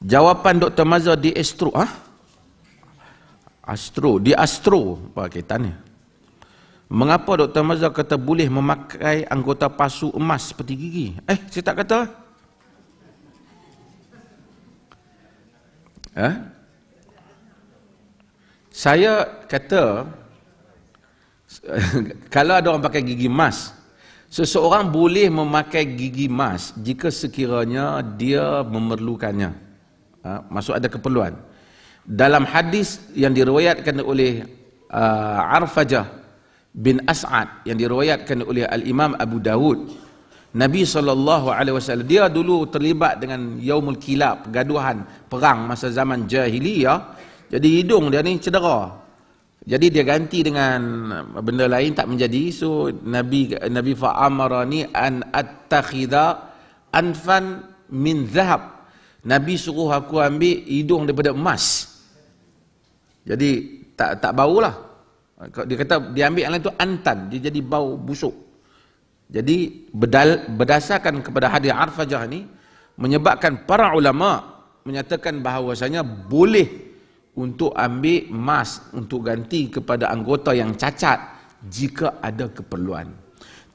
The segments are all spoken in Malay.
Jawapan Dr. Mazhar di Astro. Ha? Astro, di Astro. Apa ni. Mengapa Dr. Mazhar kata boleh memakai anggota pasu emas seperti gigi? Eh, saya tak kata. Eh? Saya kata, kalau ada orang pakai gigi emas, seseorang boleh memakai gigi emas jika sekiranya dia memerlukannya ha, masuk ada keperluan dalam hadis yang diriwayatkan oleh uh, Arfajah bin As'ad yang diriwayatkan oleh Al-Imam Abu Dawud Nabi saw dia dulu terlibat dengan Yaumul Kilab pergaduhan perang masa zaman jahiliyah jadi hidung dia ni cedera jadi dia ganti dengan benda lain tak menjadi so Nabi Nabi fa'amara an attakhidha anfan min zahab Nabi suruh aku ambil hidung daripada emas. Jadi tak tak bau lah. Dia kata dia ambil yang lain tu antan. Dia jadi bau busuk. Jadi bedal, berdasarkan kepada hadiah Arfajah ni menyebabkan para ulama menyatakan bahawasanya boleh untuk ambil emas untuk ganti kepada anggota yang cacat jika ada keperluan.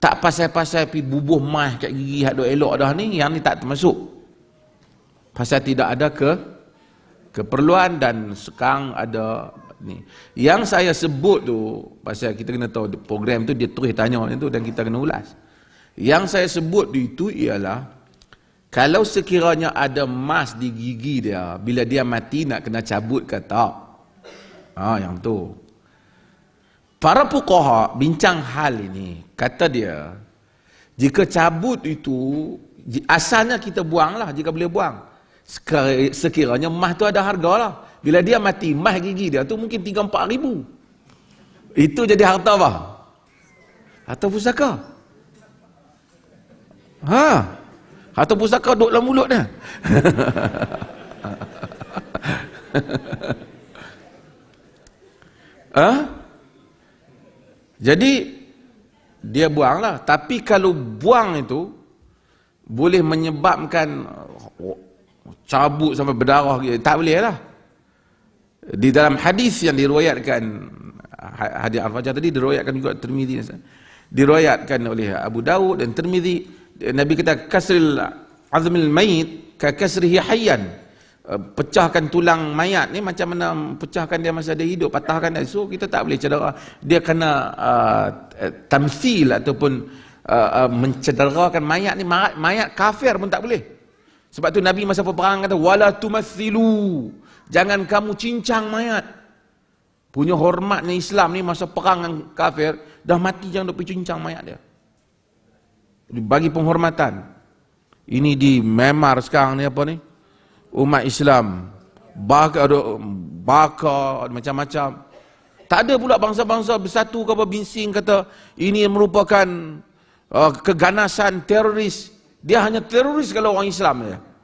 Tak pasal-pasal pi bubuh mas kat gigi hak dok elok dah ni, yang ni tak termasuk pasal tidak ada ke keperluan dan sekarang ada ni. Yang saya sebut tu pasal kita kena tahu program tu dia terus tanya orang tu dan kita kena ulas. Yang saya sebut tu itu ialah kalau sekiranya ada mas di gigi dia bila dia mati nak kena cabut ke tak. Ah ha, yang tu. Para pukoha bincang hal ini. Kata dia, jika cabut itu, asalnya kita buanglah jika boleh buang sekiranya mah tu ada harga lah. Bila dia mati, mah gigi dia tu mungkin 3-4 ribu. Itu jadi harta apa? Harta pusaka. Ha? Harta pusaka duduk dalam mulut dia. ha? Jadi, dia buang lah. Tapi kalau buang itu, boleh menyebabkan cabut sampai berdarah tak boleh lah di dalam hadis yang diruayatkan ha- hadis Al-Fajr tadi diruayatkan juga Tirmizi diruayatkan oleh Abu Dawud dan Tirmizi Nabi kata kasril azmil mayit ka kasrihi hayyan eh, pecahkan tulang mayat ni macam mana pecahkan dia masa dia hidup patahkan dia so kita tak boleh cedera dia kena uh, tamsil ataupun uh, uh, mencederakan mayat ni mayat kafir pun tak boleh sebab tu Nabi masa peperangan kata wala tumathilu. Jangan kamu cincang mayat. Punya hormat ni Islam ni masa perang dengan kafir dah mati jangan dok cincang mayat dia. Bagi penghormatan. Ini di memar sekarang ni apa ni? Umat Islam bakar ada bakar macam-macam. Tak ada pula bangsa-bangsa bersatu ke apa bising kata ini merupakan uh, keganasan teroris dia hanya teroris kalau orang Islam saja.